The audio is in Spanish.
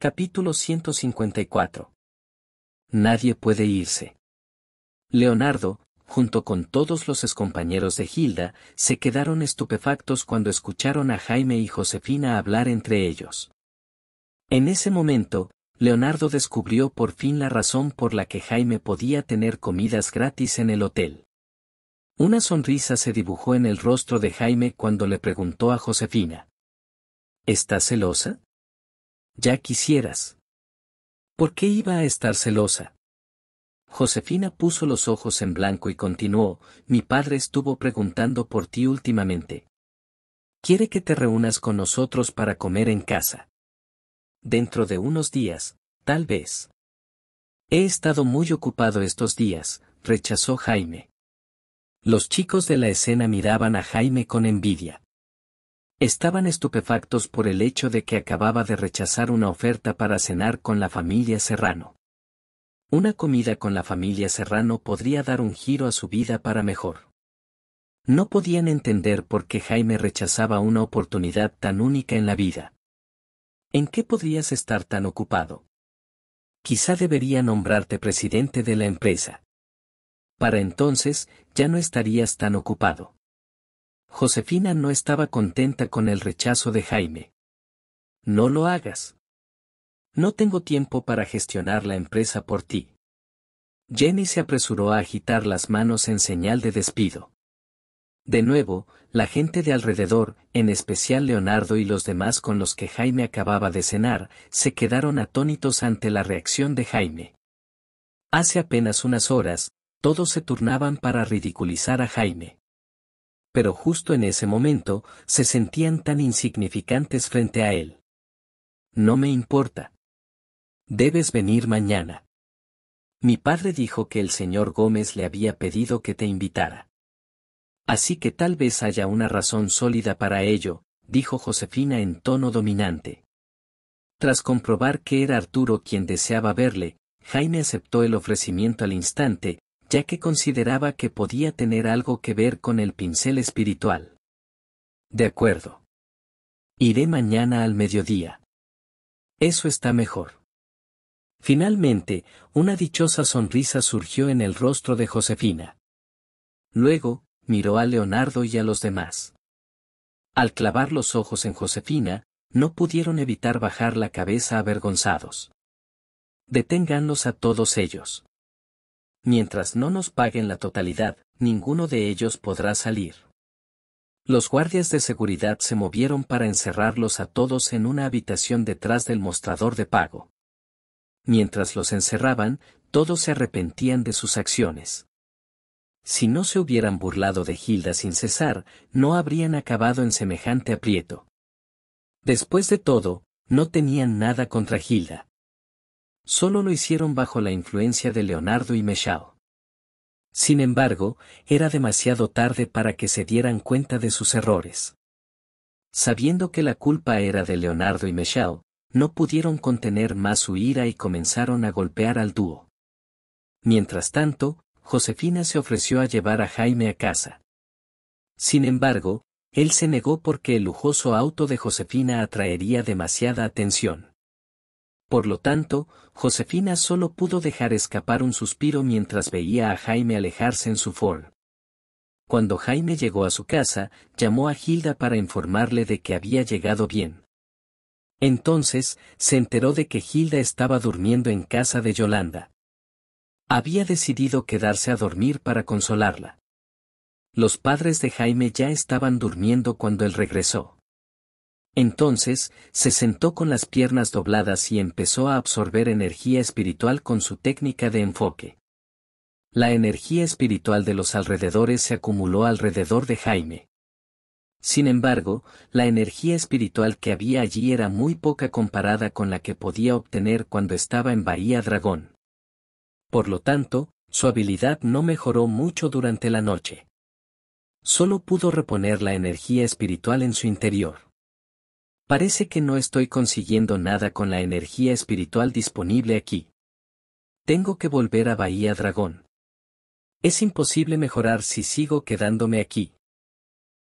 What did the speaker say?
Capítulo 154. Nadie puede irse. Leonardo, junto con todos los compañeros de Gilda, se quedaron estupefactos cuando escucharon a Jaime y Josefina hablar entre ellos. En ese momento, Leonardo descubrió por fin la razón por la que Jaime podía tener comidas gratis en el hotel. Una sonrisa se dibujó en el rostro de Jaime cuando le preguntó a Josefina. ¿Estás celosa? Ya quisieras. ¿Por qué iba a estar celosa? Josefina puso los ojos en blanco y continuó, mi padre estuvo preguntando por ti últimamente. Quiere que te reúnas con nosotros para comer en casa. Dentro de unos días, tal vez. He estado muy ocupado estos días, rechazó Jaime. Los chicos de la escena miraban a Jaime con envidia. Estaban estupefactos por el hecho de que acababa de rechazar una oferta para cenar con la familia Serrano. Una comida con la familia Serrano podría dar un giro a su vida para mejor. No podían entender por qué Jaime rechazaba una oportunidad tan única en la vida. ¿En qué podrías estar tan ocupado? Quizá debería nombrarte presidente de la empresa. Para entonces, ya no estarías tan ocupado. Josefina no estaba contenta con el rechazo de Jaime. No lo hagas. No tengo tiempo para gestionar la empresa por ti. Jenny se apresuró a agitar las manos en señal de despido. De nuevo, la gente de alrededor, en especial Leonardo y los demás con los que Jaime acababa de cenar, se quedaron atónitos ante la reacción de Jaime. Hace apenas unas horas, todos se turnaban para ridiculizar a Jaime pero justo en ese momento, se sentían tan insignificantes frente a él. No me importa. Debes venir mañana. Mi padre dijo que el señor Gómez le había pedido que te invitara. Así que tal vez haya una razón sólida para ello, dijo Josefina en tono dominante. Tras comprobar que era Arturo quien deseaba verle, Jaime aceptó el ofrecimiento al instante, ya que consideraba que podía tener algo que ver con el pincel espiritual. De acuerdo. Iré mañana al mediodía. Eso está mejor. Finalmente, una dichosa sonrisa surgió en el rostro de Josefina. Luego, miró a Leonardo y a los demás. Al clavar los ojos en Josefina, no pudieron evitar bajar la cabeza avergonzados. Deténganlos a todos ellos mientras no nos paguen la totalidad, ninguno de ellos podrá salir. Los guardias de seguridad se movieron para encerrarlos a todos en una habitación detrás del mostrador de pago. Mientras los encerraban, todos se arrepentían de sus acciones. Si no se hubieran burlado de Gilda sin cesar, no habrían acabado en semejante aprieto. Después de todo, no tenían nada contra Gilda solo lo hicieron bajo la influencia de Leonardo y Michelle. Sin embargo, era demasiado tarde para que se dieran cuenta de sus errores. Sabiendo que la culpa era de Leonardo y Michelle, no pudieron contener más su ira y comenzaron a golpear al dúo. Mientras tanto, Josefina se ofreció a llevar a Jaime a casa. Sin embargo, él se negó porque el lujoso auto de Josefina atraería demasiada atención. Por lo tanto, Josefina solo pudo dejar escapar un suspiro mientras veía a Jaime alejarse en su Ford. Cuando Jaime llegó a su casa, llamó a Gilda para informarle de que había llegado bien. Entonces, se enteró de que Gilda estaba durmiendo en casa de Yolanda. Había decidido quedarse a dormir para consolarla. Los padres de Jaime ya estaban durmiendo cuando él regresó. Entonces, se sentó con las piernas dobladas y empezó a absorber energía espiritual con su técnica de enfoque. La energía espiritual de los alrededores se acumuló alrededor de Jaime. Sin embargo, la energía espiritual que había allí era muy poca comparada con la que podía obtener cuando estaba en Bahía Dragón. Por lo tanto, su habilidad no mejoró mucho durante la noche. Solo pudo reponer la energía espiritual en su interior. Parece que no estoy consiguiendo nada con la energía espiritual disponible aquí. Tengo que volver a Bahía Dragón. Es imposible mejorar si sigo quedándome aquí.